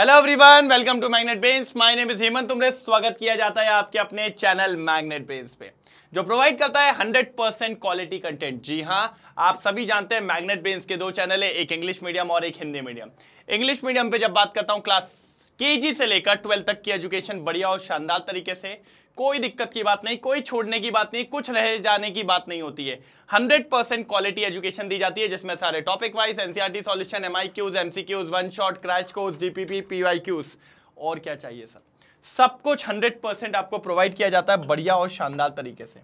hello everyone welcome to Magnet Brains my name is Hemant तुमने स्वागत किया जाता है आपके अपने चैनल मैग्नेट ब्रेन्स पे जो प्रोवाइड करता है 100 परसेंट क्वालिटी कंटेंट जी हाँ आप सभी जानते हैं मैग्नेट ब्रेन्स के दो चैनल है एक इंग्लिश मीडियम और एक हिंदी मीडियम इंग्लिश मीडियम पे जब बात करता हूँ क्लास केजी से लेकर ट्वेल्थ तक की एजुकेशन बढ़िया और शानदार तरीके से कोई दिक्कत की बात नहीं कोई छोड़ने की बात नहीं कुछ रह जाने की बात नहीं होती है 100 परसेंट क्वालिटी एजुकेशन दी जाती है जिसमें सारे topic wise NCERT solution M I Qs MCQs one shot crash course DPP Qs और क्या चाहिए सर सब कुछ हंड्रेड परसेंट आपको प्रोवाइड किया जाता है बढ़िया और शानदार तरीके से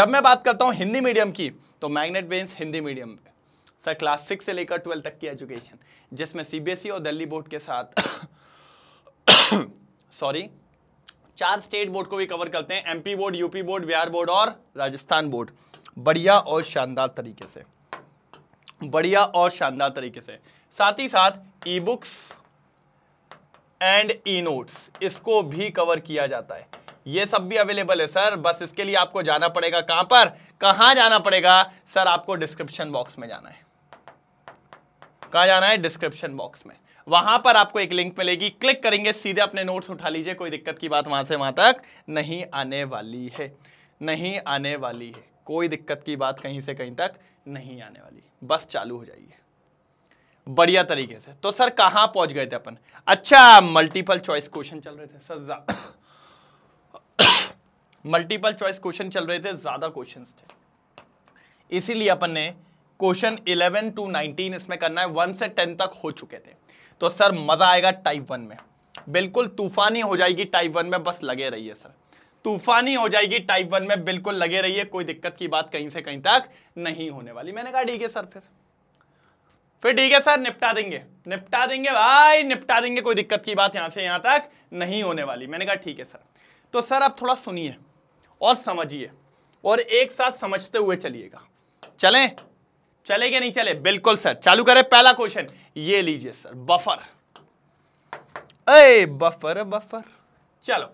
जब मैं बात करता हूं हिंदी मीडियम की तो Magnet Brains Hindi medium sir class six से लेकर ट्वेल्थ तक की एजुकेशन जिसमें सीबीएसई e और दिल्ली बोर्ड के साथ सॉरी चार स्टेट बोर्ड को भी कवर करते हैं MP board UP board Bihar board और राजस्थान बोर्ड बढ़िया और शानदार तरीके से बढ़िया और शानदार तरीके से साथ ही साथ e books and e notes इसको भी कवर किया जाता है ये सब भी अवेलेबल है सर बस इसके लिए आपको जाना पड़ेगा कहां पर कहां जाना पड़ेगा सर आपको डिस्क्रिप्शन बॉक्स में जाना है कहा जाना है डिस्क्रिप्शन बॉक्स में वहां पर आपको एक लिंक मिलेगी क्लिक करेंगे सीधे अपने नोट्स उठा लीजिए कोई दिक्कत की बात वहां से वहां तक नहीं आने वाली है नहीं आने वाली है कोई दिक्कत की बात कहीं से कहीं तक नहीं आने वाली बस चालू हो जाइए बढ़िया तरीके से तो सर कहां पहुंच गए थे अपन अच्छा मल्टीपल चॉइस क्वेश्चन चल रहे थे सर मल्टीपल चॉइस क्वेश्चन चल रहे थे ज्यादा क्वेश्चंस थे इसीलिए अपन ने क्वेश्चन 11 टू 19 इसमें करना है वन से टेन तक हो चुके थे तो सर मज़ा आएगा टाइप वन में बिल्कुल तूफानी हो जाएगी टाइप वन में बस लगे रहिए सर तूफानी हो जाएगी टाइप वन में बिल्कुल लगे रहिए कोई दिक्कत की बात कहीं से कहीं तक नहीं होने वाली मैंने कहा ठीक है सर फिर फिर ठीक है सर निपटा देंगे निपटा देंगे भाई निपटा देंगे कोई दिक्कत की बात यहां से यहां तक नहीं होने वाली मैंने कहा ठीक है सर तो सर आप थोड़ा सुनिए और समझिए और एक साथ समझते हुए चलिएगा चलें चले क्या नहीं चले बिल्कुल सर चालू करें पहला क्वेश्चन ये लीजिए sir buffer a buffer buffer चलो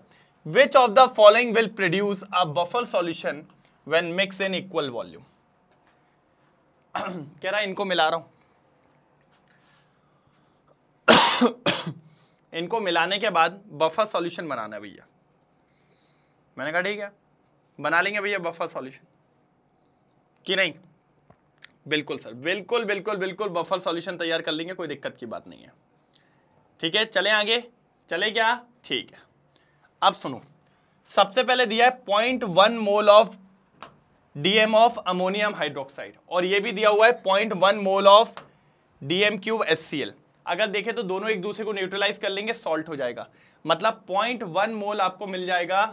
which of the following will produce a buffer solution when mix in equal volume कह रहा है इनको मिला रहा हूं इनको मिलाने के बाद बफर सॉल्यूशन बनाना है भैया मैंने कहा ठीक है बना लेंगे भैया बफर सॉल्यूशन कि नहीं बिल्कुल सर बिल्कुल बिल्कुल बिल्कुल बफर सॉल्यूशन तैयार कर लेंगे कोई दिक्कत की बात नहीं है ठीक है चले आगे चले क्या ठीक है अब सुनो सबसे पहले दिया है point one mole of DM of ammonium hydroxide और ये भी दिया हुआ है point one mole of DM cube S C L अगर देखें तो दोनों एक दूसरे को न्यूट्रलाइज कर लेंगे सॉल्ट हो जाएगा मतलब पॉइंट वन मोल आपको मिल जाएगा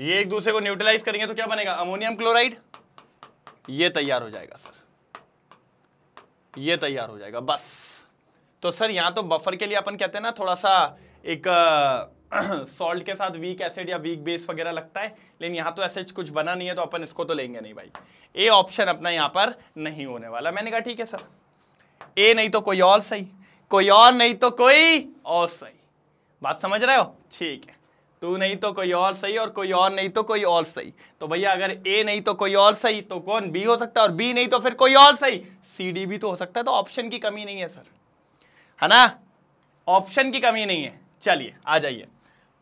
ये एक दूसरे को न्यूट्रलाइज करेंगे तो क्या बनेगा अमोनियम क्लोराइड ये तैयार हो जाएगा सर ये तैयार हो जाएगा बस तो सर यहाँ तो बफर के लिए अपन कहते हैं ना थोड़ा सा एक सॉल्ट के साथ वीक एसिड या वीक बेस वगैरह लगता है लेकिन यहाँ तो ऐसे कुछ बना नहीं है तो अपन इसको तो लेंगे नहीं भाई ए ऑप्शन अपना यहाँ पर नहीं होने वाला मैंने कहा ठीक है सर ए नहीं तो कोई और सही कोई और नहीं तो कोई और सही बात समझ रहे हो ठीक है तू नहीं तो कोई और सही और कोई और नहीं तो कोई और सही तो भैया अगर ए नहीं तो कोई और सही तो कौन बी हो सकता है और बी नहीं तो फिर कोई और सही सी डी भी तो हो सकता है तो ऑप्शन की कमी नहीं है सर है ना ऑप्शन की कमी नहीं है चलिए आ जाइए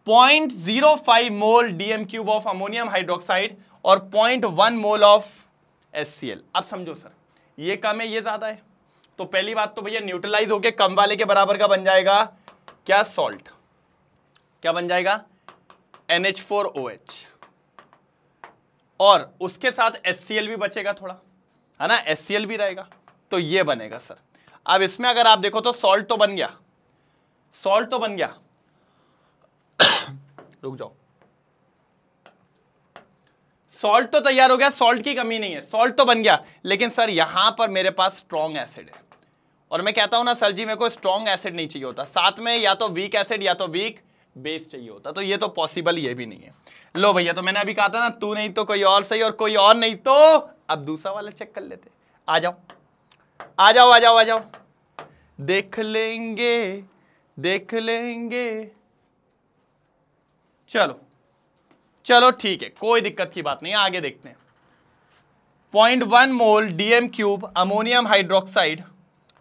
point zero five mole DM cube of ammonium hydroxide और point one mole of S अब समझो सर ये कम है ये ज्यादा है तो पहली बात तो भैया न्यूट्रलाइज होके कम वाले के बराबर का बन जाएगा क्या सॉल्ट क्या बन जाएगा NH4OH और उसके साथ HCl भी बचेगा थोड़ा है ना HCl भी रहेगा तो ये बनेगा सर अब इसमें अगर आप देखो तो सॉल्ट तो बन गया सॉल्ट तो बन गया रुक जाओ सॉल्ट तो तैयार हो गया सॉल्ट की कमी नहीं है सॉल्ट तो बन गया लेकिन सर यहां पर मेरे पास स्ट्रॉन्ग एसिड है और मैं कहता हूं ना सर जी मेरे को स्ट्रॉन्ग एसिड नहीं चाहिए होता साथ में या तो वीक एसिड या तो वीक बेस चाहिए होता तो ये तो पॉसिबल ये भी नहीं है लो भैया तो मैंने अभी कहा था ना तू नहीं तो कोई और सही और कोई और नहीं तो अब दूसरा वाला चेक कर लेते आ जाओ आ जाओ आ जाओ आ जाओ देख लेंगे देख लेंगे चलो चलो ठीक है कोई दिक्कत की बात नहीं आगे देखते हैं point one mole DM cube ammonium hydroxide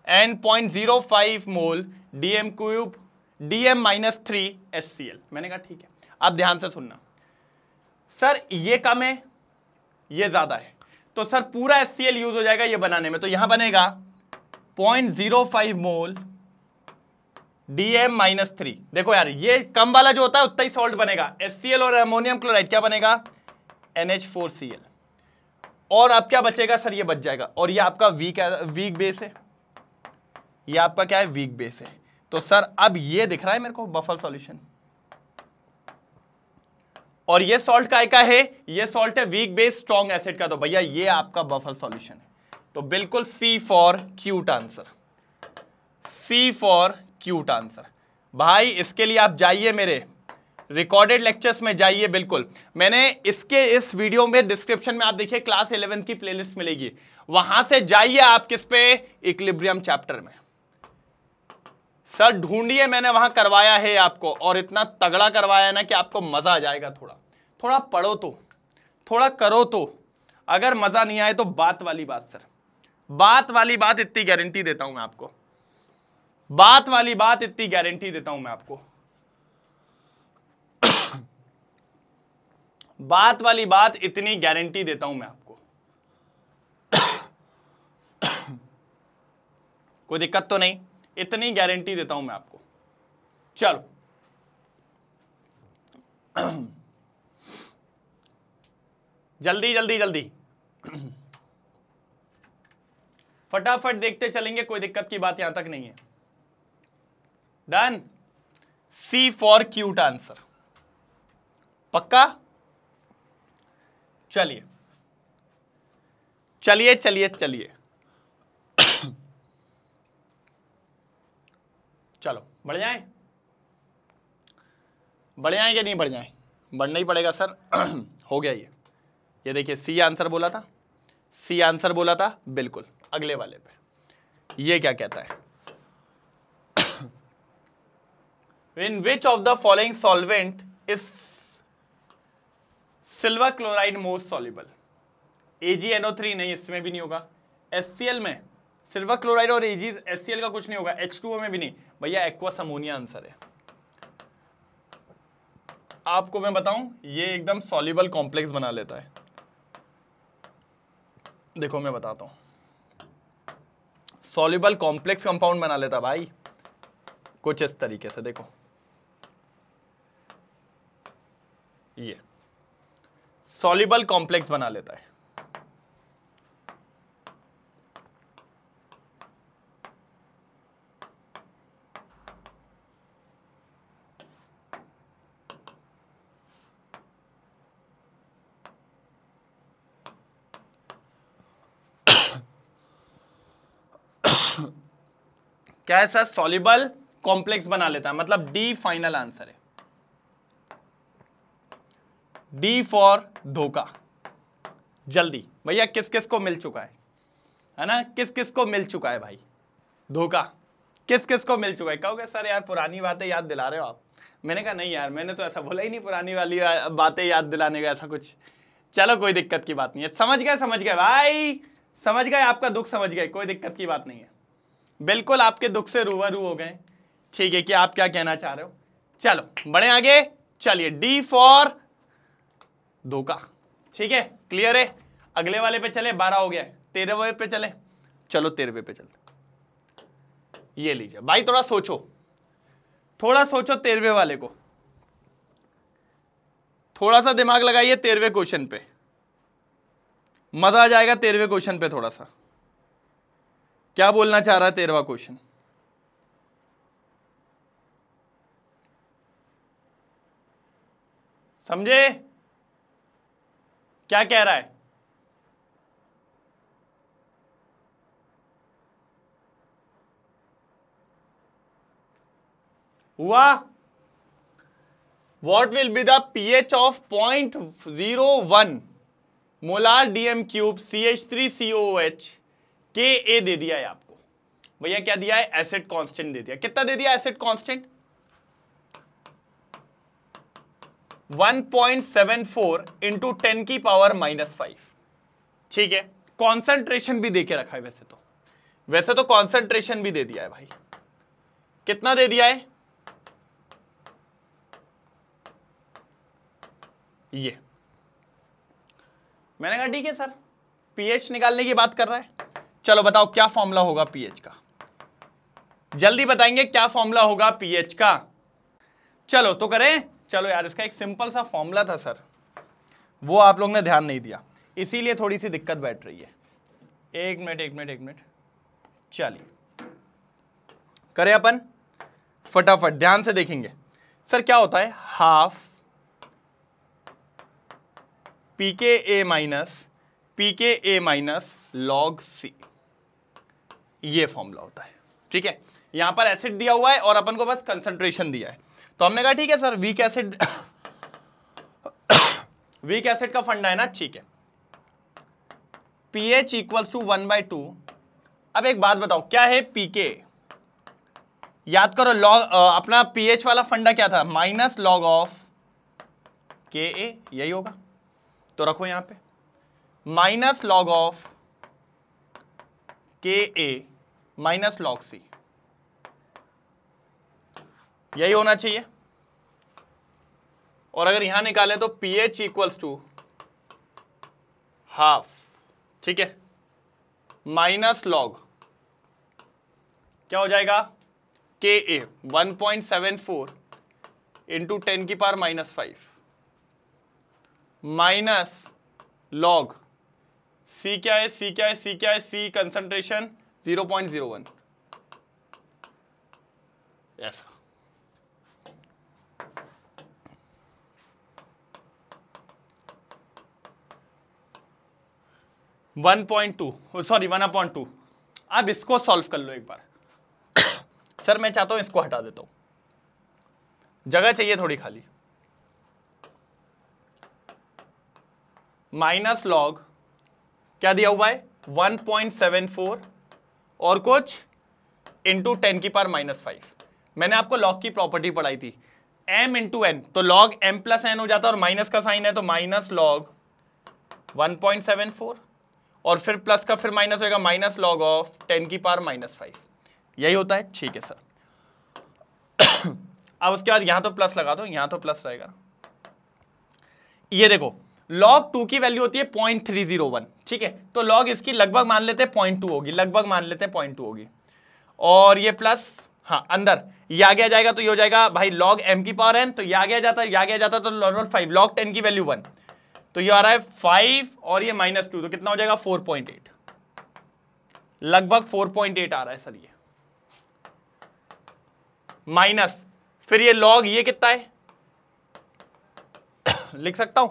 and point zero five mole DM cube D M minus three S C L मैंने कहा ठीक है आप ध्यान से सुनना सर ये कम है ये ज़्यादा है तो सर पूरा एस सी एल यूज़ हो जाएगा ये बनाने में तो यहां बनेगा point zero five mole D M minus three देखो यार ये कम वाला जो होता है उतना ही सॉल्ट बनेगा एस सी एल और एमोनियम क्लोराइड क्या बनेगा N H four C L और आप क्या बचेगा सर ये बच जाएगा और ये आपका वीक वीक बेस है ये आपका क्या है वीक बेस है तो सर अब ये दिख रहा है मेरे को बफल सॉल्यूशन और ये सॉल्ट काय का है ये सॉल्ट है वीक बेस स्ट्रॉन्ग एसिड का तो भैया ये आपका बफल सॉल्यूशन है तो बिल्कुल C for cute answer C for cute answer भाई इसके लिए आप जाइए मेरे रिकॉर्डेड लेक्चर्स में जाइए बिल्कुल मैंने इसके इस वीडियो में डिस्क्रिप्शन में आप देखिए क्लास इलेवेंथ की प्लेलिस्ट मिलेगी वहां से जाइए आप किस पे इक्लिब्रियम चैप्टर में सर ढूंढिए मैंने वहां करवाया है आपको और इतना तगड़ा करवाया ना कि आपको मजा आ जाएगा थोड़ा थोड़ा पढ़ो तो थोड़ा करो तो अगर मजा नहीं आए तो बात वाली बात सर बात वाली बात इतनी गारंटी देता हूं मैं आपको बात वाली बात इतनी गारंटी देता हूं मैं आपको बात वाली बात इतनी गारंटी देता हूं मैं आपको कोई दिक्कत तो नहीं इतनी गारंटी देता हूं मैं आपको चलो जल्दी जल्दी जल्दी फटाफट देखते चलेंगे कोई दिक्कत की बात यहां तक नहीं है done C for cute answer पक्का चलिए चलिए चलिए चलिए चलो बढ़ जाए बढ़ जाए कि नहीं बढ़ जाए बढ़ना ही पड़ेगा सर हो गया ये ये देखिए सी आंसर बोला था सी आंसर बोला था बिल्कुल अगले वाले पे ये क्या कहता है in which of the following solvent is silver chloride most soluble NO three नहीं इसमें भी नहीं होगा एस में सिल्वर क्लोराइड और एजीज एस का कुछ नहीं होगा एच में भी नहीं भैया एक्वा समोनिया आंसर है आपको मैं बताऊं ये एकदम सॉलिबल कॉम्प्लेक्स बना लेता है देखो मैं बताता हूं सॉलिबल कॉम्प्लेक्स कंपाउंड बना लेता भाई कुछ इस तरीके से देखो ये सॉलिबल कॉम्प्लेक्स बना लेता है क्या है सर सॉलिबल कॉम्प्लेक्स बना लेता है मतलब डी फाइनल आंसर है डी फॉर धोखा जल्दी भैया किस किस को मिल चुका है है ना किस किस को मिल चुका है भाई धोखा किस किस को मिल चुका है कहोगे सर यार पुरानी बातें याद दिला रहे हो आप मैंने कहा नहीं यार मैंने तो ऐसा बोला ही नहीं पुरानी वाली बातें याद दिलाने का ऐसा कुछ चलो कोई दिक्कत की बात नहीं है समझ गए समझ गए भाई समझ गए आपका दुख समझ गए कोई दिक्कत की बात नहीं है बिल्कुल आपके दुख से रूबरू हो गए ठीक है कि आप क्या कहना चाह रहे हो चलो बड़े आगे चलिए डी फॉर धोखा ठीक है क्लियर है अगले वाले पे चले बारह हो गया तेरहवे पे चले चलो तेरहवे पे चलते ये लीजिए भाई थोड़ा सोचो थोड़ा सोचो तेरहवे वाले को थोड़ा सा दिमाग लगाइए तेरहवे क्वेश्चन पे मजा आ जाएगा तेरहवे क्वेश्चन पे थोड़ा सा क्या बोलना चाह रहा है तेरवा क्वेश्चन समझे क्या कह रहा है हुआ what will be the pH of point zero one molar dm cube C H three CO H K A दे दिया है आपको भैया क्या दिया है एसेट कांस्टेंट दे दिया कितना दे दिया acid constant 1.74 point seven four into ten की पावर माइनस फाइव ठीक है कॉन्सेंट्रेशन भी दे के रखा है वैसे तो वैसे तो कॉन्सेंट्रेशन भी दे दिया है भाई कितना दे दिया है ये मैंने कहा ठीक है सर पीएच निकालने की बात कर रहा है चलो बताओ क्या फॉर्मूला होगा पीएच का जल्दी बताएंगे क्या फॉर्मूला होगा पीएच का चलो तो करें चलो यार इसका एक सिंपल सा फॉर्मूला था सर वो आप लोग ने ध्यान नहीं दिया इसीलिए थोड़ी सी दिक्कत बैठ रही है एक मिनट एक मिनट एक मिनट चलिए करें अपन फटाफट ध्यान से देखेंगे सर क्या होता है half p K a minus pK a minus log C ये फॉर्मूला होता है ठीक है यहां पर एसिड दिया हुआ है और अपन को बस कंसंट्रेशन दिया है तो हमने कहा ठीक है sir weak acid weak acid का फंडा है ना ठीक है pH equals to one by two अब एक बात बताओ क्या है पीके याद करो लॉग अपना पीएच वाला फंडा क्या था माइनस लॉग ऑफ के ए यही होगा तो रखो यहां पे माइनस लॉग ऑफ के ए माइनस लॉग सी यही होना चाहिए और अगर यहां निकाले तो p H equals to half ठीक है माइनस लॉग क्या हो जाएगा K a one point seven four into ten की power minus five minus log C क्या है सी क्या है सी क्या है C concentration zero point zero one ऐसा one point two sorry one point two अब इसको सॉल्व कर लो एक बार सर मैं चाहता हूं इसको हटा देता हूं जगह चाहिए थोड़ी खाली माइनस लॉग क्या दिया हुआ है 1.74 और कुछ इंटू टेन की पार माइनस फाइव मैंने आपको लॉग की प्रॉपर्टी पढ़ाई थी एम इंटू एन तो लॉग एम प्लस एन हो जाता है और माइनस का साइन है तो माइनस लॉग 1.74 और फिर प्लस का फिर माइनस होएगा माइनस लॉग ऑफ 10 की पार माइनस फाइव यही होता है ठीक है सर अब उसके बाद यहां तो प्लस लगा दो यहां तो प्लस रहेगा ये देखो लॉग टू की वैल्यू होती है पॉइंट थ्री जीरो वन ठीक है तो लॉग इसकी लगभग मान लेते हैं पॉइंट टू होगी लगभग मान लेते हैं पॉइंट टू होगी और ये प्लस हाँ अंदर ये आ गया जाएगा तो ये हो जाएगा भाई लॉग एम की पावर एन तो ये आ गया जाता है ये आ गया जाता तो नॉर्मल फाइव लॉग टेन की वैल्यू वन तो ये आ रहा है फाइव और ये माइनस टू तो कितना हो जाएगा फोर पॉइंट एट लगभग फोर पॉइंट एट आ रहा है सर ये माइनस फिर ये लॉग ये कितना है लिख सकता हूं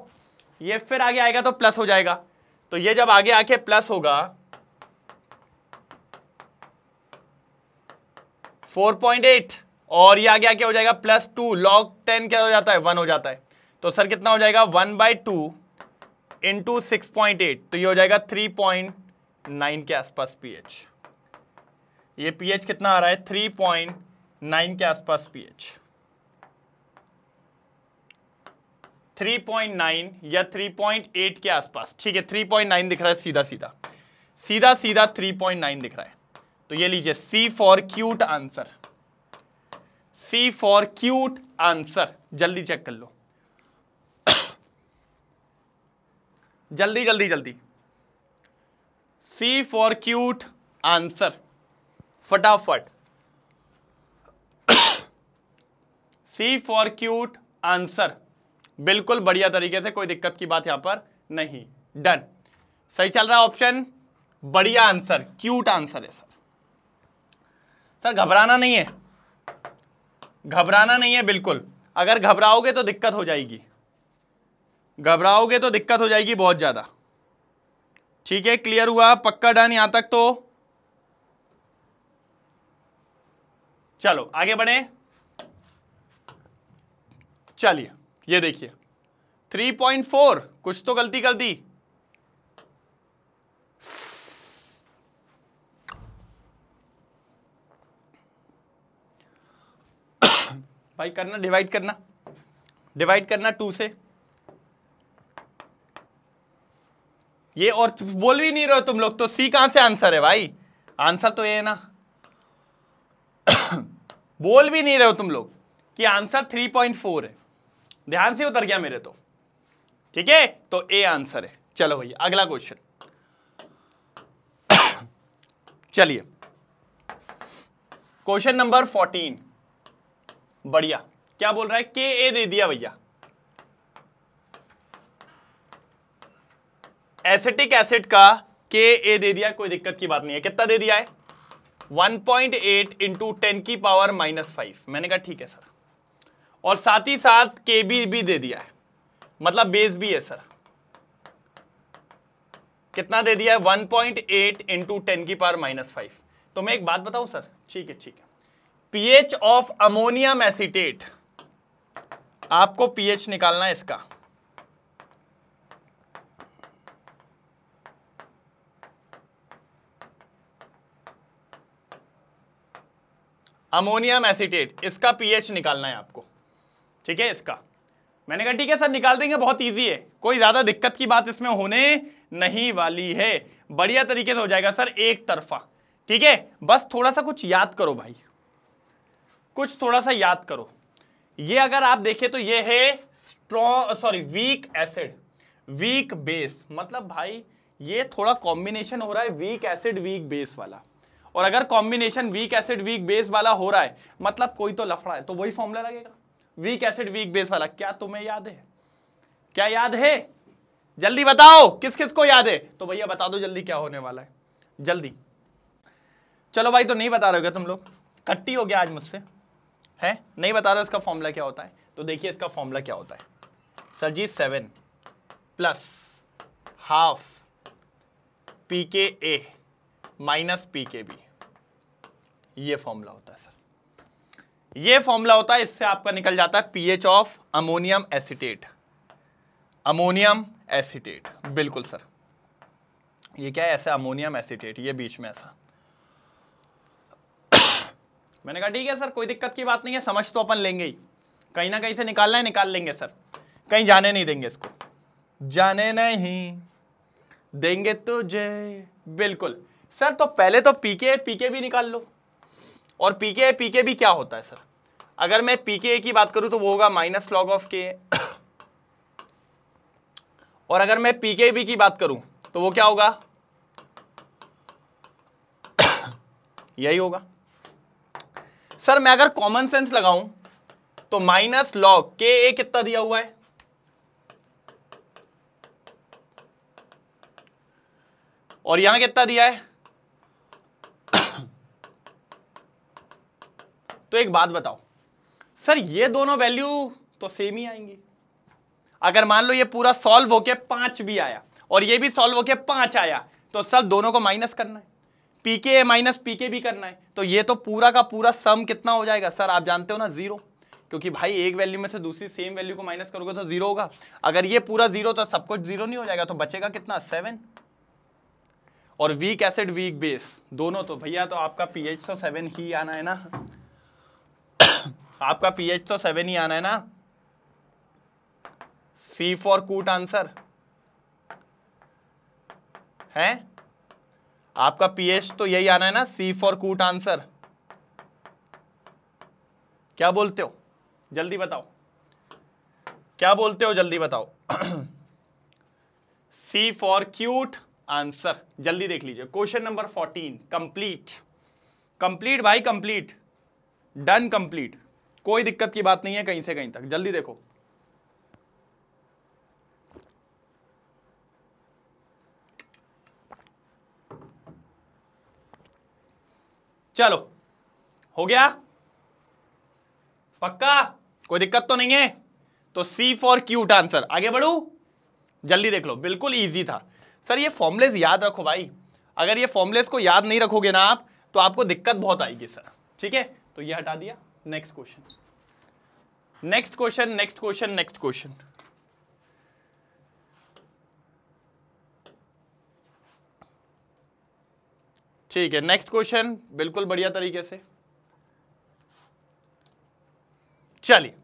ये फिर आगे आएगा तो प्लस हो जाएगा तो ये जब आगे आके प्लस होगा 4.8 और ये आगे आके हो जाएगा प्लस टू लॉग टेन क्या हो जाता है वन हो जाता है तो सर कितना हो जाएगा one by two into six point eight तो ये हो जाएगा थ्री पॉइंट नाइन के आसपास पीएच ये पीएच कितना आ रहा है थ्री पॉइंट नाइन के आसपास पीएच 3.9 या 3.8 के आसपास ठीक है 3.9 दिख रहा है सीधा सीधा सीधा सीधा 3.9 दिख रहा है तो ये लीजिए C for cute answer C for cute answer जल्दी चेक कर लो जल्दी जल्दी जल्दी सी फॉर क्यूट आंसर फटाफट सी फॉर क्यूट आंसर बिल्कुल बढ़िया तरीके से कोई दिक्कत की बात यहां पर नहीं डन सही चल रहा ऑप्शन बढ़िया आंसर क्यूट आंसर है सर सर घबराना नहीं है घबराना नहीं है बिल्कुल अगर घबराओगे तो दिक्कत हो जाएगी घबराओगे तो दिक्कत हो जाएगी बहुत ज़्यादा ठीक है क्लियर हुआ पक्का डन यहां तक तो चलो आगे बढ़े चलिए ये देखिए 3.4 कुछ तो गलती कर दी भाई करना डिवाइड करना डिवाइड करना टू से ये और बोल भी नहीं रहे हो तुम लोग तो सी कहां से आंसर है भाई आंसर तो ये है ना बोल भी नहीं रहे हो तुम लोग कि आंसर 3.4 है ध्यान से उतर गया मेरे तो ठीक है तो ए आंसर है चलो भैया अगला क्वेश्चन चलिए क्वेश्चन नंबर फोर्टीन बढ़िया क्या बोल रहा है के ए दे दिया भैया एसेटिक एसिड का के ए दे दिया कोई दिक्कत की बात नहीं है कितना दे दिया है 1.8 पॉइंट एट इंटू टेन की पावर माइनस फाइव मैंने कहा ठीक है सर और साथ ही साथ के बी भी दे दिया है मतलब बेस भी है सर कितना दे दिया है 1.8 पॉइंट एट इंटू टेन की पावर माइनस फाइव तो मैं एक बात बताऊं सर ठीक है ठीक है पीएच ऑफ अमोनियम एसिटेट आपको पीएच निकालना है इसका अमोनियम एसिटेट इसका पीएच निकालना है आपको ठीक है इसका मैंने कहा ठीक है सर निकाल देंगे बहुत ईजी है कोई ज़्यादा दिक्कत की बात इसमें होने नहीं वाली है बढ़िया तरीके से हो जाएगा सर एक तरफा ठीक है बस थोड़ा सा कुछ याद करो भाई कुछ थोड़ा सा याद करो ये अगर आप देखें तो ये है straw sorry weak acid weak base मतलब भाई ये थोड़ा कॉम्बिनेशन हो रहा है वीक एसिड वीक बेस वाला और अगर combination weak acid weak base वाला हो रहा है मतलब कोई तो लफड़ा है तो वही फॉर्मूला लगेगा वीक एसिड वीक बेस वाला क्या तुम्हें याद है क्या याद है जल्दी बताओ किस किस को याद है तो भैया बता दो जल्दी क्या होने वाला है जल्दी चलो भाई तो नहीं बता रहे हो तुम लोग कट्टी हो गया आज मुझसे है नहीं बता रहे हो इसका फॉर्मूला क्या होता है तो देखिए इसका फॉर्मूला क्या होता है sir ji seven plus half p K a minus p K b ये फॉर्मूला होता है सर ये फॉर्मूला होता है इससे आपका निकल जाता है pH of ammonium acetate ammonium acetate बिल्कुल सर ये क्या है ऐसा अमोनियम एसिटेट ये बीच में ऐसा मैंने कहा ठीक है सर कोई दिक्कत की बात नहीं है समझ तो अपन लेंगे ही कहीं ना कहीं से निकालना है निकाल लेंगे सर कहीं जाने नहीं देंगे इसको जाने नहीं देंगे तुझे बिल्कुल सर तो पहले तो पीके पीके भी निकाल लो और पीके पीके भी क्या होता है सर अगर मैं पी के ए की बात करूं तो वो होगा माइनस लॉग ऑफ के और अगर मैं पी के बी की बात करूं तो वो क्या होगा यही होगा सर मैं अगर कॉमन सेंस लगाऊं तो माइनस लॉग के ए कितना दिया हुआ है और यहां कितना दिया है तो एक बात बताओ सर ये दोनों वैल्यू तो सेम ही आएंगी अगर मान लो ये पूरा सॉल्व होके पांच भी आया और ये भी सॉल्व होके पांच आया तो सर दोनों को माइनस करना है पीके माइनस पीके भी करना है तो ये तो पूरा का पूरा सम कितना हो जाएगा सर आप जानते हो ना जीरो क्योंकि भाई एक वैल्यू में से दूसरी सेम वैल्यू को माइनस करोगे तो जीरो होगा अगर ये पूरा जीरो तो सब कुछ जीरो नहीं हो जाएगा तो बचेगा कितना सेवन और वीक एसिड वीक बेस दोनों तो भैया तो आपका पीएच तो सेवन ही आना है ना आपका पीएच तो सेवन ही आना है ना सी फॉर कूट आंसर है आपका पीएच तो यही आना है ना सी फॉर कूट आंसर क्या बोलते हो जल्दी बताओ क्या बोलते हो जल्दी बताओ सी फॉर क्यूट आंसर जल्दी देख लीजिए question number fourteen complete complete भाई कंप्लीट डन कंप्लीट कोई दिक्कत की बात नहीं है कहीं से कहीं तक जल्दी देखो चलो हो गया पक्का कोई दिक्कत तो नहीं है तो सी फॉर क्यूट आंसर आगे बढ़ू जल्दी देख लो बिल्कुल इजी था सर ये फॉर्मुलेस याद रखो भाई अगर ये फॉर्मुलेस को याद नहीं रखोगे ना आप तो आपको दिक्कत बहुत आएगी सर ठीक है तो ये हटा दिया next question next question next question next question ठीक है नेक्स्ट क्वेश्चन बिल्कुल बढ़िया तरीके से चलिए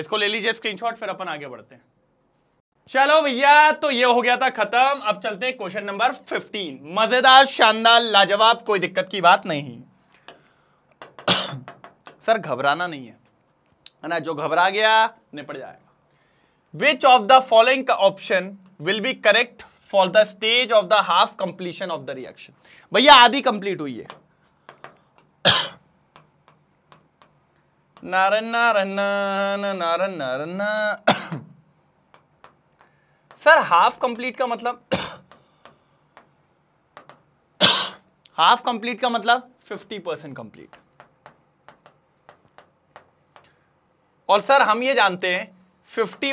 इसको ले लीजिए स्क्रीनशॉट फिर अपन आगे बढ़ते हैं चलो भैया तो ये हो गया था खत्म अब चलते हैं क्वेश्चन नंबर 15 मजेदार शानदार लाजवाब कोई दिक्कत की बात नहीं सर घबराना नहीं है ना जो घबरा गया निपट जाएगा विच ऑफ द फॉलोइंग का option will be correct for the stage of the half completion of the reaction भैया आधी कंप्लीट हुई है नारन्ना रन्ना नारन्ना रन्ना सर हाफ कंप्लीट का मतलब हाफ कंप्लीट का मतलब 50 परसेंट कंप्लीट और सर हम ये जानते हैं फिफ्टी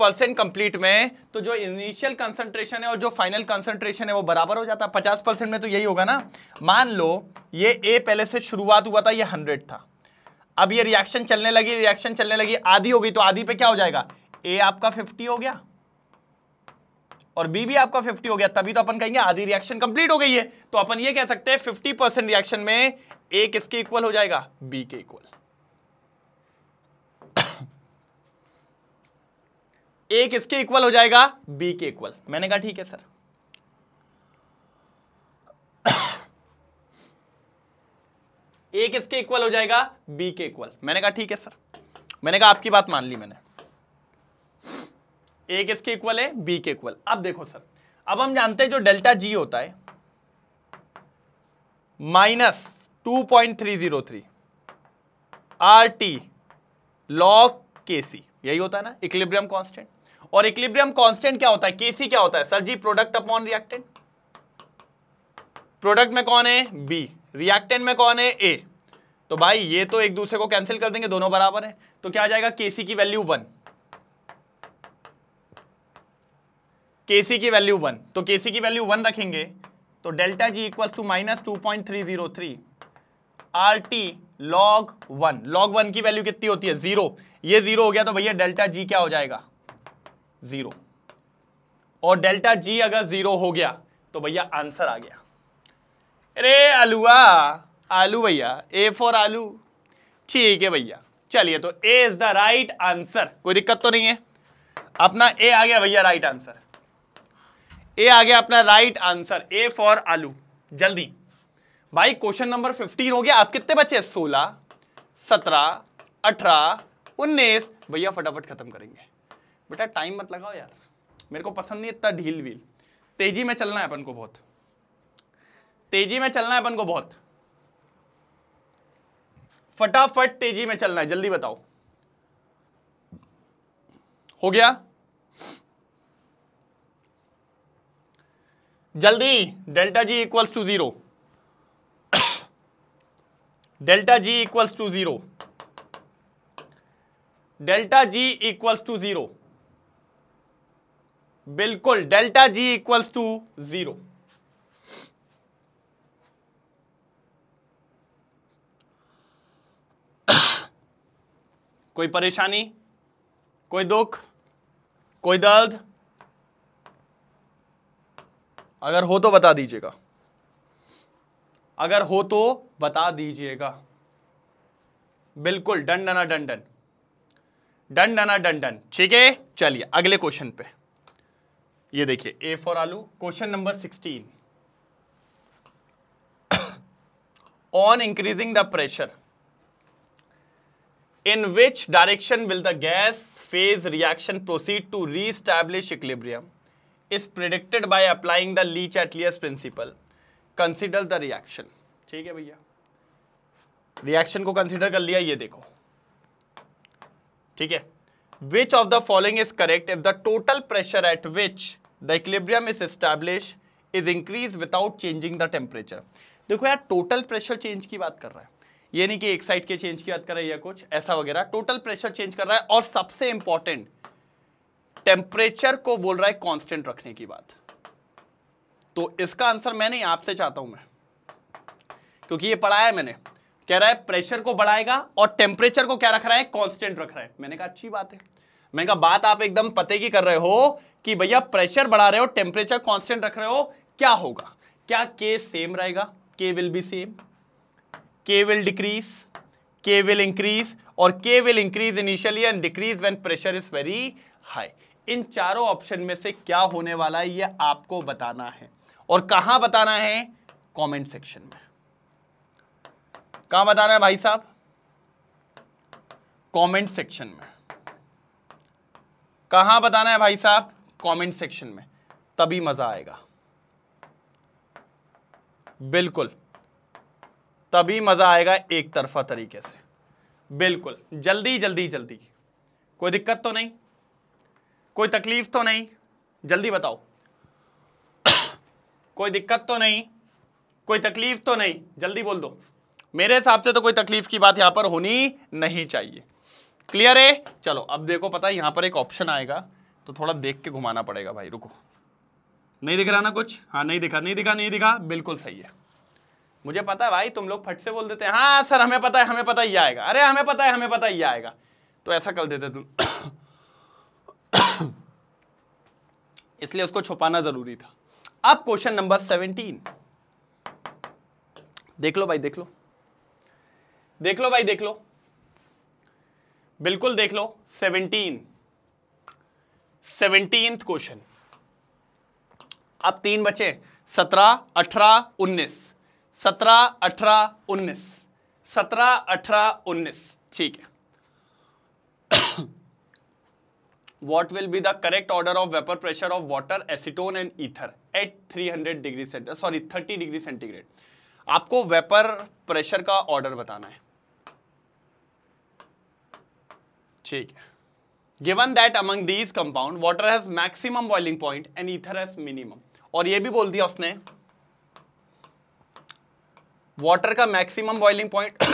परसेंट कंप्लीट में तो जो इनिशियल कंसंट्रेशन है और जो फाइनल कंसंट्रेशन है वो बराबर हो जाता है पचास परसेंट में तो यही होगा ना मान लो ये ए पहले से शुरुआत हुआ था ये हंड्रेड था अब ये रिएक्शन चलने लगी रिएक्शन चलने लगी आधी हो गई तो आधी पे क्या हो जाएगा ए आपका फिफ्टी हो गया और बी भी आपका फिफ्टी हो गया तभी तो अपन कहेंगे आधी रिएक्शन कंप्लीट हो गई है तो अपन ये कह सकते हैं फिफ्टी रिएक्शन में ए किसके इक्वल हो जाएगा बी के इक्वल ए किसके इक्वल हो जाएगा बी के इक्वल मैंने कहा ठीक है सर ए किसके इक्वल हो जाएगा बी के इक्वल मैंने कहा ठीक है सर मैंने कहा आपकी बात मान ली मैंने ए किसके इक्वल है बी के इक्वल अब देखो सर अब हम जानते हैं जो डेल्टा जी होता है minus two point three zero three R T log K C यही होता है ना इक्लिब्रियम कांस्टेंट और इक्लिब्रियम कांस्टेंट क्या होता है केसी क्या होता है sir ji product upon reactant product में कौन है बी रिएक्टेंट में कौन है ए तो भाई ये तो एक दूसरे को कैंसिल कर देंगे दोनों बराबर है तो क्या आ जाएगा केसी की वैल्यू वन केसी की वैल्यू वन तो केसी की वैल्यू वन रखेंगे तो delta G equal to minus two point three zero three R T log one log one की वैल्यू कितनी होती है जीरो ये जीरो हो गया तो भैया डेल्टा जी क्या हो जाएगा ज़ीरो और डेल्टा जी अगर ज़ीरो हो गया तो भैया आंसर आ गया अरे आलूआ आलू भैया ए फॉर आलू ठीक है भैया चलिए तो A is the right answer कोई दिक्कत तो नहीं है अपना ए आ गया भैया राइट आंसर ए आ गया अपना राइट आंसर ए फॉर आलू जल्दी भाई क्वेश्चन नंबर फिफ्टीन हो गया आप कितने बचे सोलह सत्रह अठारह उन्नीस भैया फटाफट खत्म करेंगे बेटा टाइम मत लगाओ यार मेरे को पसंद नहीं इतना ढील वील तेजी में चलना है अपन को बहुत तेजी में चलना है अपन को बहुत फटाफट तेजी में चलना है जल्दी बताओ हो गया जल्दी delta G equals to zero delta G equals to zero delta G equals to zero बिल्कुल delta G equals to zero कोई परेशानी कोई दुख कोई दर्द अगर हो तो बता दीजिएगा अगर हो तो बता दीजिएगा बिल्कुल डन डना डन डन डन डना डन डन ठीक है चलिए अगले क्वेश्चन पे ये देखिए ए फॉर आलू question number sixteen on increasing the pressure in which direction will the gas phase reaction proceed to reestablish equilibrium is predicted by applying the Le Chatelier's principle consider the reaction ठीक है भैया reaction को consider कर लिया ये देखो ठीक है which of the following is correct if the total pressure at which the equilibrium is established is increased without changing the temperature देखो यार टोटल प्रेशर चेंज की बात कर रहा है ये नहीं कि एक साइड के चेंज की बात कर रहा है या कुछ ऐसा वगैरह टोटल प्रेशर चेंज कर रहा है और सबसे इंपॉर्टेंट टेम्परेचर को बोल रहा है कॉन्स्टेंट रखने की बात तो इसका आंसर मैंने आपसे चाहता हूं मैं क्योंकि ये पढ़ाया है मैंने कह रहा है प्रेशर को बढ़ाएगा और टेम्परेचर को क्या रख रहा है कॉन्स्टेंट रख रहा है मैंने कहा अच्छी बात है मैंने कहा बात आप एकदम पते की कर रहे हो कि भैया प्रेशर बढ़ा रहे हो टेम्परेचर कॉन्स्टेंट रख रहे हो क्या होगा क्या के सेम रहेगा K will be same K will decrease K will increase और K will increase initially and decrease when pressure is very high इन चारों ऑप्शन में से क्या होने वाला है ये आपको बताना है और कहां बताना है कमेंट सेक्शन में कहां बताना है भाई साहब कमेंट सेक्शन में कहां बताना है भाई साहब कमेंट सेक्शन में तभी मजा आएगा बिल्कुल तभी मजा आएगा एक तरफा तरीके से बिल्कुल जल्दी जल्दी जल्दी कोई दिक्कत तो नहीं कोई तकलीफ तो नहीं जल्दी बताओ कोई दिक्कत तो नहीं कोई तकलीफ तो नहीं जल्दी बोल दो मेरे हिसाब से तो कोई तकलीफ की बात यहां पर होनी नहीं चाहिए क्लियर है चलो अब देखो पता है यहां पर एक ऑप्शन आएगा तो थोड़ा देख के घुमाना पड़ेगा भाई रुको नहीं दिख रहा ना कुछ हाँ नहीं दिखा नहीं दिखा नहीं दिखा बिल्कुल सही है मुझे पता है भाई तुम लोग फट से बोल देते हैं हाँ सर हमें पता है हमें पता ही आएगा अरे हमें पता है हमें पता ही आएगा तो ऐसा कर देते तुम इसलिए उसको छुपाना जरूरी था अब क्वेश्चन नंबर सेवनटीन देख लो भाई देख लो देख लो भाई देख लो बिल्कुल देख लो सेवनटीन सेवनटीन क्वेश्चन अब तीन बचे सत्रह अठारह उन्नीस सत्रह अठारह उन्नीस सत्रह अठारह उन्नीस ठीक है what will be the correct order of vapour pressure of water acetone and ether at three hundred degree centigrade sorry thirty degree centigrade आपको वेपर प्रेशर का ऑर्डर बताना है ठीक given that among these compound water has maximum boiling point and ether has minimum और ये भी बोल दिया उसने वाटर का मैक्सिमम बॉइलिंग पॉइंट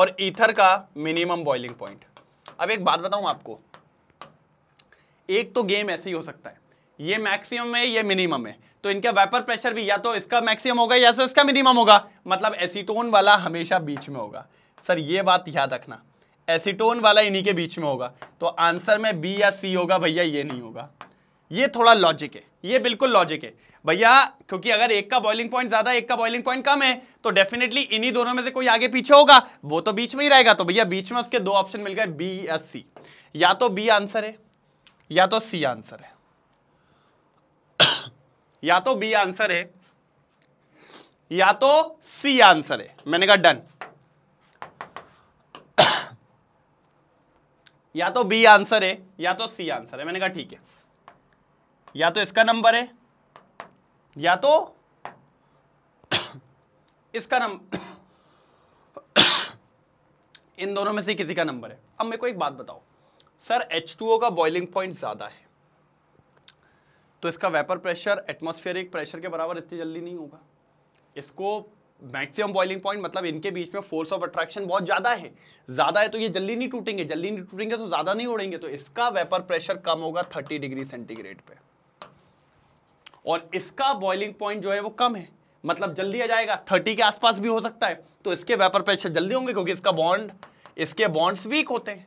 और ईथर का मिनिमम बॉइलिंग पॉइंट अब एक बात बताऊं आपको एक तो गेम ऐसे ही हो सकता है ये मैक्सिमम है ये मिनिमम है तो इनका वेपर प्रेशर भी या तो इसका मैक्सिमम होगा या तो इसका मिनिमम होगा मतलब एसीटोन वाला हमेशा बीच में होगा सर ये बात याद रखना एसीटोन वाला इन्हीं के बीच में होगा तो आंसर में बी या सी होगा भैया ये नहीं होगा ये थोड़ा लॉजिक है ये बिल्कुल लॉजिक है भैया क्योंकि अगर एक का बॉइलिंग पॉइंट ज्यादा एक का बॉइलिंग पॉइंट कम है तो डेफिनेटली इन्हीं दोनों में से कोई आगे पीछे होगा वो तो बीच में ही रहेगा तो भैया बीच में उसके दो ऑप्शन मिल गए बी या सी या तो बी आंसर है या तो सी आंसर है या तो बी आंसर है या तो सी आंसर है मैंने कहा डन या तो बी आंसर है या तो सी आंसर है मैंने कहा ठीक है या तो इसका नंबर है या तो इसका नंबर इन दोनों में से किसी का नंबर है अब मेरे को एक बात बताओ सर H2O का बॉइलिंग पॉइंट ज़्यादा है तो इसका वेपर प्रेशर एटमॉस्फेरिक प्रेशर के बराबर इतनी जल्दी नहीं होगा इसको मैक्सिमम बॉइलिंग पॉइंट मतलब इनके बीच में फोर्स ऑफ अट्रैक्शन बहुत ज़्यादा है ज़्यादा है तो ये जल्दी नहीं टूटेंगे जल्दी नहीं टूटेंगे तो ज़्यादा नहीं उड़ेंगे तो इसका वेपर प्रेशर कम होगा थर्टी डिग्री सेंटीग्रेड पर और इसका बॉइलिंग पॉइंट जो है वो कम है मतलब जल्दी आ जाएगा थर्टी के आसपास भी हो सकता है तो इसके वेपर प्रेशर जल्दी होंगे क्योंकि इसका बॉन्ड bond, इसके बॉन्ड्स वीक होते हैं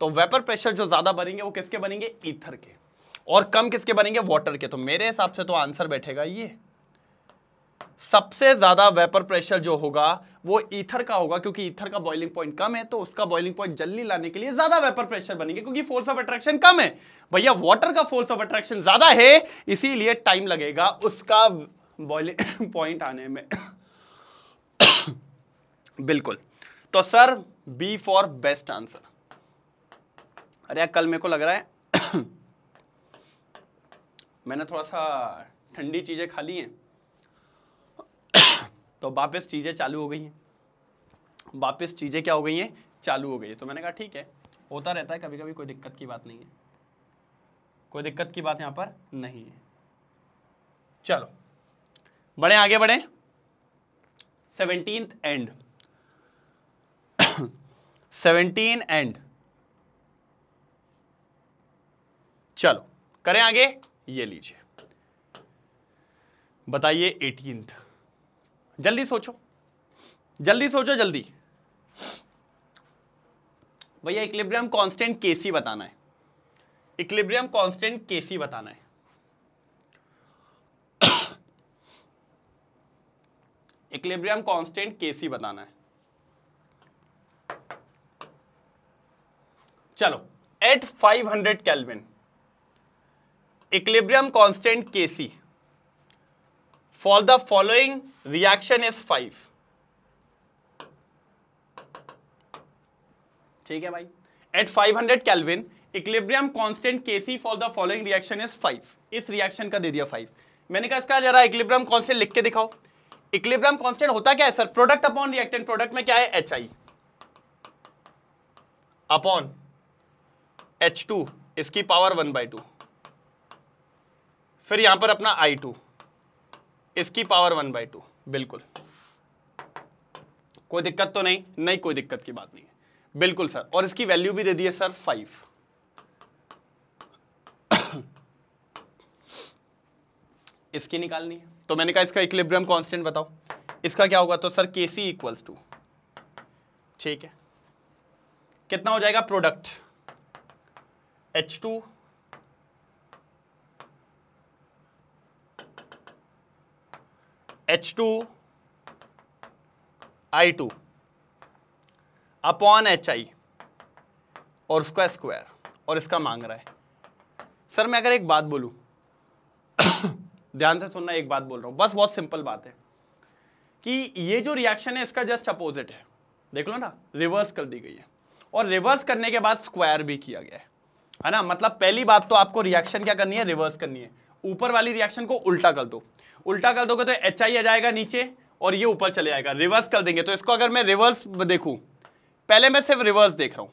तो वेपर प्रेशर जो ज़्यादा बनेंगे वो किसके बनेंगे ईथर के और कम किसके बनेंगे वाटर के तो मेरे हिसाब से तो आंसर बैठेगा ये सबसे ज्यादा वेपर प्रेशर जो होगा वो ईथर का होगा क्योंकि ईथर का बॉइलिंग पॉइंट कम है तो उसका बॉइलिंग पॉइंट जल्दी लाने के लिए ज्यादा वेपर प्रेशर बनेंगे क्योंकि फोर्स ऑफ अट्रैक्शन कम है भैया वाटर का फोर्स ऑफ अट्रैक्शन ज्यादा है इसीलिए टाइम लगेगा उसका बॉइलिंग पॉइंट आने में बिल्कुल तो sir B for best answer अरे कल मेरे को लग रहा है मैंने थोड़ा सा ठंडी चीज़ें खा ली हैं तो वापस चीज़ें चालू हो गई हैं वापस चीज़ें क्या हो गई हैं चालू हो गई है तो मैंने कहा ठीक है होता रहता है कभी कभी कोई दिक्कत की बात नहीं है कोई दिक्कत की बात यहाँ पर नहीं है चलो बढ़े आगे बढ़े सेवनटीन एंड सेवनटीन एंड चलो करें आगे ये लीजिए बताइए एटीन जल्दी सोचो जल्दी सोचो जल्दी भैया इक्लिब्रियम कांस्टेंट केसी बताना है इक्लिब्रियम कांस्टेंट केसी बताना है इक्लिब्रियम कांस्टेंट केसी बताना है चलो eight 500 kelvin equilibrium K C for the following reaction is five ठीक है भाई at 500 hundred kelvin equilibrium K Kc for the following reaction is five इस रिएक्शन का दे दिया फाइव मैंने कहा इसका जरा इक्लिब्रियम कॉन्स्टेंट लिख के दिखाओ इक्लिब्रियम कॉन्स्टेंट होता क्या है sir product upon reactant product में क्या है H I upon H two इसकी पावर वन बाई टू फिर यहां पर अपना आई टू इसकी पावर वन बाई टू बिल्कुल कोई दिक्कत तो नहीं नहीं कोई दिक्कत की बात नहीं है बिल्कुल सर और इसकी वैल्यू भी दे दी है सर फाइव इसकी निकालनी है तो मैंने कहा इसका इक्लिब्रियम कांस्टेंट बताओ इसका क्या होगा तो सर के सी इक्वल्स टू ठीक है कितना हो जाएगा product H two H two I two upon H I और उसका स्क्वायर और इसका मांग रहा है सर मैं अगर एक बात बोलू ध्यान से सुनना एक बात बोल रहा हूं बस बहुत सिंपल बात है कि ये जो रिएक्शन है इसका जस्ट अपोजिट है देख लो ना रिवर्स कर दी गई है और रिवर्स करने के बाद स्क्वायर भी किया गया है है ना मतलब पहली बात तो आपको रिएक्शन क्या करनी है रिवर्स करनी है ऊपर वाली रिएक्शन को उल्टा कर दो उल्टा कर दोगे तो एच आई आ जाएगा नीचे और ये ऊपर चले जाएगा रिवर्स कर देंगे तो इसको अगर मैं रिवर्स देखूँ पहले मैं सिर्फ रिवर्स देख रहा हूँ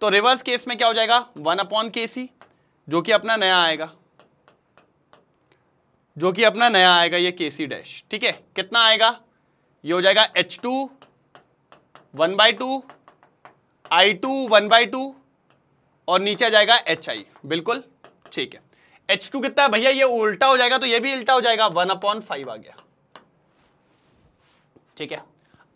तो रिवर्स केस में क्या हो जाएगा वन अपॉन के सी जो कि अपना नया आएगा जो कि अपना नया आएगा ये के सी डैश ठीक है कितना आएगा ये हो जाएगा H two one by two I two one by two और नीचे जाएगा एच आई बिल्कुल ठीक है एच टू कितना है भैया ये उल्टा हो जाएगा तो ये भी उल्टा हो जाएगा वन अपॉन फाइव आ गया ठीक है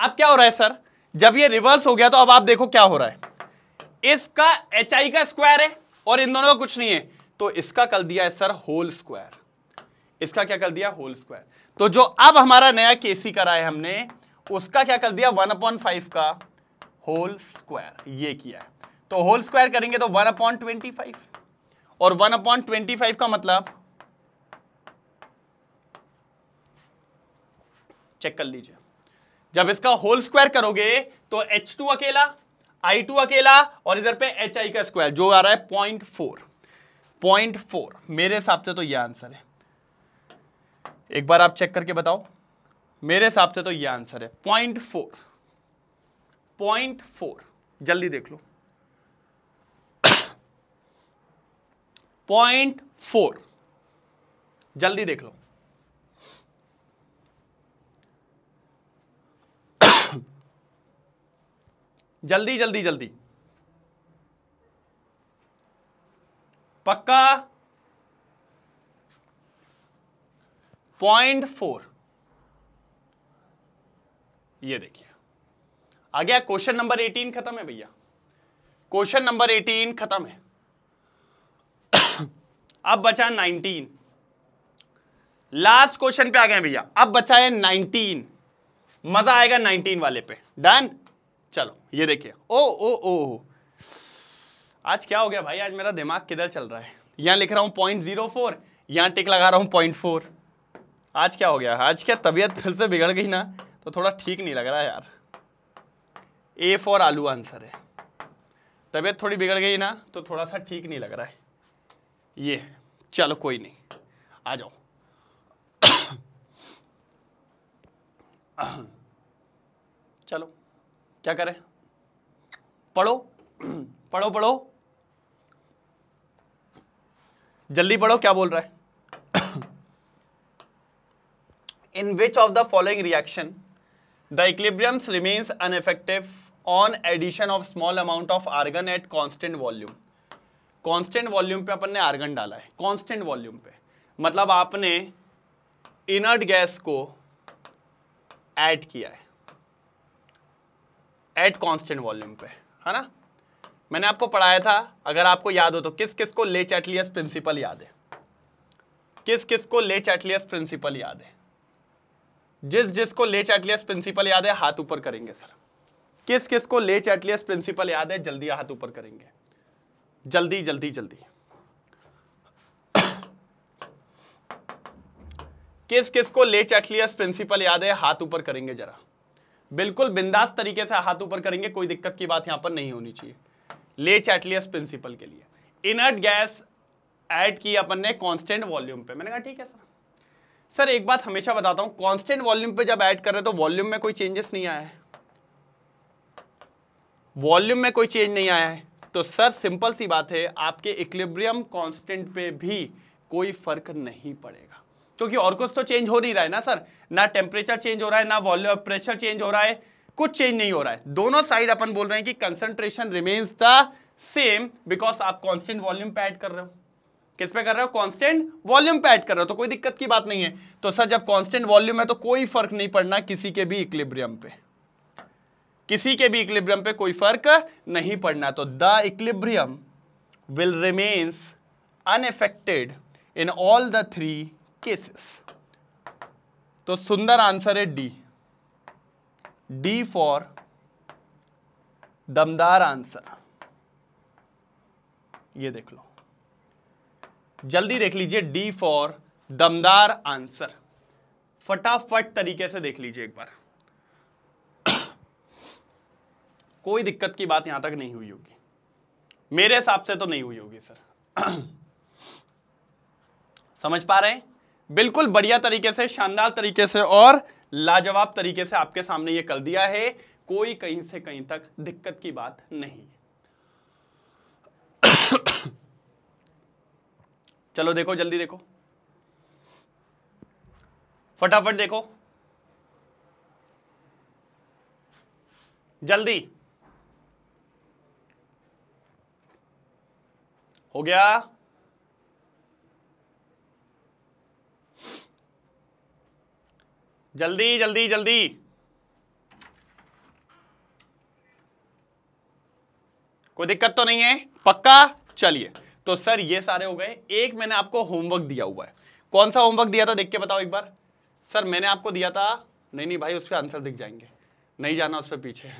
अब क्या हो रहा है सर जब ये रिवर्स हो गया तो अब आप देखो क्या हो रहा है इसका एच आई का स्क्वायर है और इन दोनों का कुछ नहीं है तो इसका कर दिया है सर होल स्क्वायर इसका क्या कर दिया होल स्क्वायर तो जो अब हमारा नया केसी करा है हमने उसका क्या कर दिया वन अपॉइंट फाइव का होल स्क्वायर ये किया है तो होल स्क्वायर करेंगे तो वन अपॉइंट ट्वेंटी फाइव और वन अपॉइंट ट्वेंटी फाइव का मतलब चेक कर लीजिए जब इसका होल स्क्वायर करोगे तो एच टू अकेला आई टू अकेला और इधर पे एच आई का स्क्वायर जो आ रहा है पॉइंट फोर पॉइंट फोर मेरे हिसाब से तो यह आंसर है एक बार आप चेक करके बताओ मेरे हिसाब से तो यह आंसर है पॉइंट फोर पॉइंट फोर जल्दी देख लो पॉइंट फोर जल्दी देख लो जल्दी जल्दी जल्दी पक्का पॉइंट फोर ये देखिए आ गया क्वेश्चन नंबर एटीन खत्म है भैया क्वेश्चन नंबर एटीन खत्म है अब बचा नाइनटीन लास्ट क्वेश्चन पे आ गए भैया अब बचा है नाइनटीन मजा आएगा नाइनटीन वाले पे डन चलो ये देखिए ओ ओ ओ आज क्या हो गया भाई आज मेरा दिमाग किधर चल रहा है यहां लिख रहा हूं पॉइंट जीरो फोर यहां टिक लगा रहा हूं पॉइंट फोर आज क्या हो गया आज क्या तबीयत फिर से बिगड़ गई ना तो थोड़ा ठीक नहीं लग रहा यार ए फॉर आलू आंसर है तबीयत थोड़ी बिगड़ गई ना तो थोड़ा सा ठीक नहीं लग रहा है ये है चलो कोई नहीं आ जाओ चलो क्या करें पढ़ो पढ़ो पढ़ो जल्दी पढ़ो क्या बोल रहा है in which of the following reaction the equilibriums remains unaffected on addition of small amount of argon at constant volume constant volume पे अपन ने आर्गन डाला है कांस्टेंट वॉल्यूम पे मतलब आपने इनर्ट गैस को ऐड किया है एट कांस्टेंट वॉल्यूम पे है ना मैंने आपको पढ़ाया था अगर आपको याद हो तो किस किस को ले चैटलियस प्रिंसिपल याद है किस किस को ले चैटलियस प्रिंसिपल याद है जिस जिस को ले चैटलियस प्रिंसिपल याद है हाथ ऊपर करेंगे सर किस किस को ले चैटलियस प्रिंसिपल याद है जल्दी हाथ ऊपर करेंगे जल्दी जल्दी जल्दी किस किस को ले चैटलियस प्रिंसिपल याद है हाथ ऊपर करेंगे जरा बिल्कुल बिंदास तरीके से हाथ ऊपर करेंगे कोई दिक्कत की बात यहां पर नहीं होनी चाहिए ले चैटलियस प्रिंसिपल के लिए इनर्ट गैस ऐड की अपन ने कांस्टेंट वॉल्यूम पे मैंने कहा ठीक है सर सर एक बात हमेशा बताता हूं कांस्टेंट वॉल्यूम पे जब ऐड कर रहे तो वॉल्यूम में कोई चेंजेस नहीं आया है वॉल्यूम में कोई चेंज नहीं आया है तो सर सिंपल सी बात है आपके इक्लिब्रियम कांस्टेंट पे भी कोई फर्क नहीं पड़ेगा क्योंकि और कुछ तो चेंज हो नहीं रहा है ना सर ना टेम्परेचर चेंज हो रहा है ना वॉल्यूम प्रेशर चेंज हो रहा है कुछ चेंज नहीं हो रहा है दोनों साइड अपन बोल रहे हैं कि concentration remains the same because आप कॉन्स्टेंट वॉल्यूम पे ऐड कर रहे हो किस पे कर रहे हो कांस्टेंट वॉल्यूम पे ऐड कर रहे हो तो कोई दिक्कत की बात नहीं है तो सर जब कांस्टेंट वॉल्यूम है तो कोई फर्क नहीं पड़ना किसी के भी इक्लिब्रियम पे किसी के भी इक्लिब्रियम पे कोई फर्क नहीं पड़ना तो the equilibrium will remains unaffected in all the three cases तो सुंदर आंसर है डी डी फॉर दमदार आंसर ये देख लो जल्दी देख लीजिए डी फॉर दमदार आंसर फटाफट तरीके से देख लीजिए एक बार कोई दिक्कत की बात यहां तक नहीं हुई होगी मेरे हिसाब से तो नहीं हुई होगी सर समझ पा रहे हैं बिल्कुल बढ़िया तरीके से शानदार तरीके से और लाजवाब तरीके से आपके सामने ये कर दिया है कोई कहीं से कहीं तक दिक्कत की बात नहीं चलो देखो जल्दी देखो फटाफट देखो जल्दी हो गया जल्दी जल्दी जल्दी कोई दिक्कत तो नहीं है पक्का चलिए तो सर ये सारे हो गए एक मैंने आपको होमवर्क दिया हुआ है कौन सा होमवर्क दिया था देख के बताओ एक बार सर मैंने आपको दिया था नहीं नहीं भाई उस पर आंसर दिख जाएंगे नहीं जाना उस पर पीछे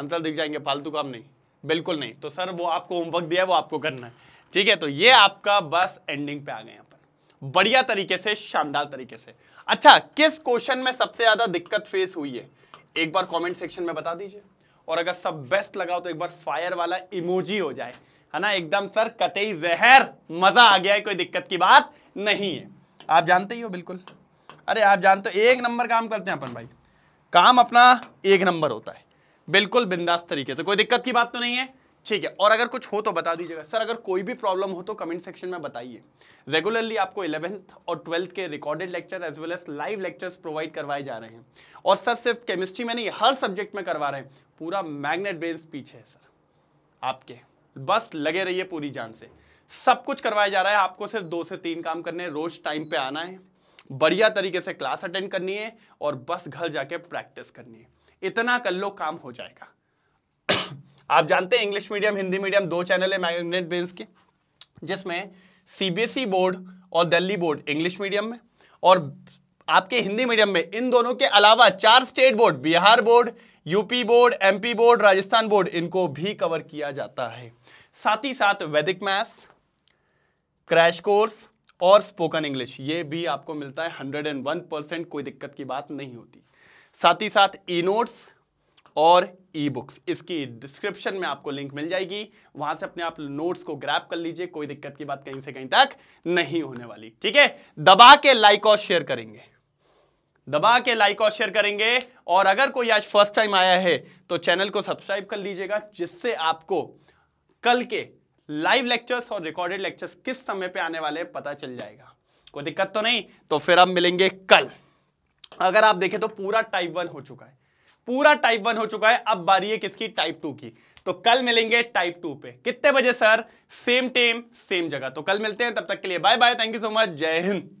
आंसर दिख जाएंगे फालतू काम नहीं बिल्कुल नहीं तो सर वो आपको होमवर्क दिया है वो आपको करना है ठीक है तो ये आपका बस एंडिंग पे आ गए अपन बढ़िया तरीके से शानदार तरीके से अच्छा किस क्वेश्चन में सबसे ज्यादा दिक्कत फेस हुई है एक बार कमेंट सेक्शन में बता दीजिए और अगर सब बेस्ट लगाओ तो एक बार फायर वाला इमोजी हो जाए है ना एकदम सर कतई जहर मजा आ गया है कोई दिक्कत की बात नहीं है आप जानते ही हो बिल्कुल अरे आप जानते हो एक नंबर काम करते हैं अपन भाई काम अपना एक नंबर होता है बिल्कुल बिंदास तरीके से कोई दिक्कत की बात तो नहीं है ठीक है और अगर कुछ हो तो बता दीजिएगा सर अगर कोई भी प्रॉब्लम हो तो कमेंट सेक्शन में बताइए रेगुलरली आपको इलेवेंथ और ट्वेल्थ के recorded lecture as well as live lectures provide करवाए जा रहे हैं और सर सिर्फ केमिस्ट्री में नहीं हर सब्जेक्ट में करवा रहे हैं पूरा मैग्नेट ब्रेन स्पीच है सर आपके बस लगे रहिए पूरी जान से सब कुछ करवाया जा रहा है आपको सिर्फ दो से तीन काम करने हैं रोज टाइम पे आना है बढ़िया तरीके से क्लास अटेंड करनी है और बस घर जाके प्रैक्टिस करनी है इतना कर लो काम हो जाएगा आप जानते हैं इंग्लिश मीडियम हिंदी मीडियम दो चैनल है मैग्नेट बेस के जिसमें सीबीएसई बोर्ड e और दिल्ली बोर्ड इंग्लिश मीडियम में और आपके हिंदी मीडियम में इन दोनों के अलावा चार state board Bihar board UP board MP board Rajasthan board इनको भी कवर किया जाता है साथ ही साथ वैदिक मैथ्स क्रैश कोर्स और स्पोकन इंग्लिश ये भी आपको मिलता है 101 परसेंट कोई दिक्कत की बात नहीं होती साथ ही साथ ई e नोट्स और ई बुक्स इसकी डिस्क्रिप्शन में आपको लिंक मिल जाएगी वहां से अपने आप नोट्स को ग्रैप कर लीजिए कोई दिक्कत की बात कहीं से कहीं तक नहीं होने वाली ठीक है दबा के लाइक और शेयर करेंगे दबा के लाइक और शेयर करेंगे और अगर कोई आज फर्स्ट टाइम आया है तो चैनल को सब्सक्राइब कर लीजिएगा जिससे आपको कल के लाइव लेक्चर्स और रिकॉर्डेड लेक्चर्स किस समय पे आने वाले पता चल जाएगा कोई दिक्कत तो नहीं तो फिर हम मिलेंगे कल अगर आप देखें तो पूरा टाइप वन हो चुका है पूरा टाइप वन हो चुका है अब बारी है किसकी टाइप टू की तो कल मिलेंगे टाइप टू पे कितने बजे सर सेम टेम सेम जगह तो कल मिलते हैं तब तक के लिए bye bye thank you so much जय हिंद